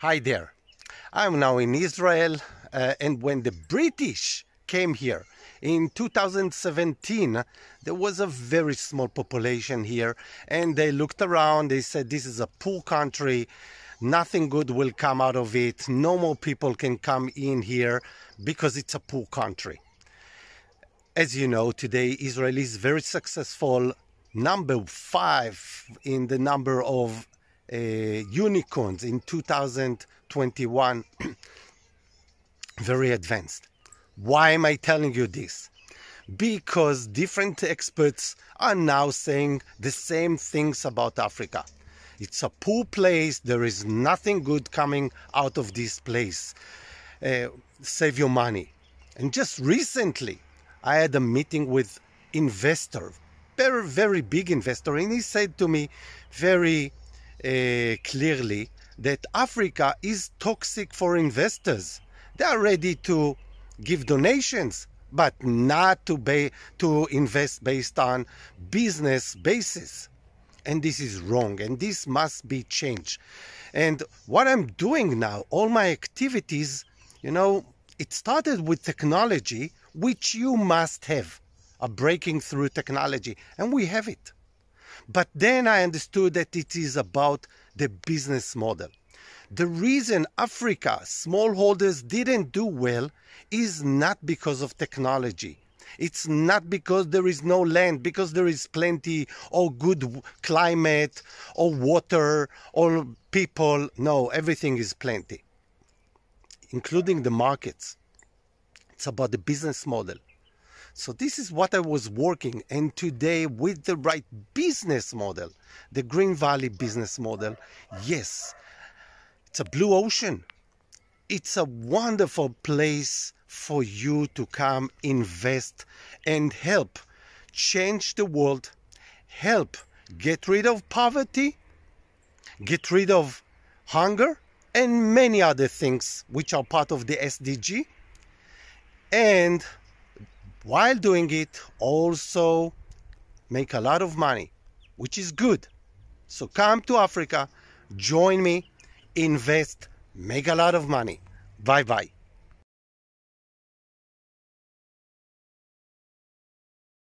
Hi there. I'm now in Israel, uh, and when the British came here in 2017, there was a very small population here, and they looked around. They said, This is a poor country, nothing good will come out of it, no more people can come in here because it's a poor country. As you know, today Israel is very successful, number five in the number of uh, unicorns in 2021 very advanced. Why am I telling you this? Because different experts are now saying the same things about Africa. It's a poor place, there is nothing good coming out of this place. Uh, save your money. And just recently, I had a meeting with investor, very, very big investor, and he said to me very uh, clearly that Africa is toxic for investors. They are ready to give donations, but not to, ba- to invest based on business basis. And this is wrong, and this must be changed. And what I'm doing now, all my activities, you know, it started with technology, which you must have a breaking through technology, and we have it. But then I understood that it is about the business model. The reason Africa smallholders didn't do well is not because of technology. It's not because there is no land, because there is plenty or good climate or water or people. No, everything is plenty, including the markets. It's about the business model. So this is what I was working and today with the right business model, the Green Valley business model, yes, it's a blue ocean. It's a wonderful place for you to come invest and help change the world, help get rid of poverty, get rid of hunger, and many other things which are part of the SDG. And while doing it also make a lot of money which is good so come to africa join me invest make a lot of money bye bye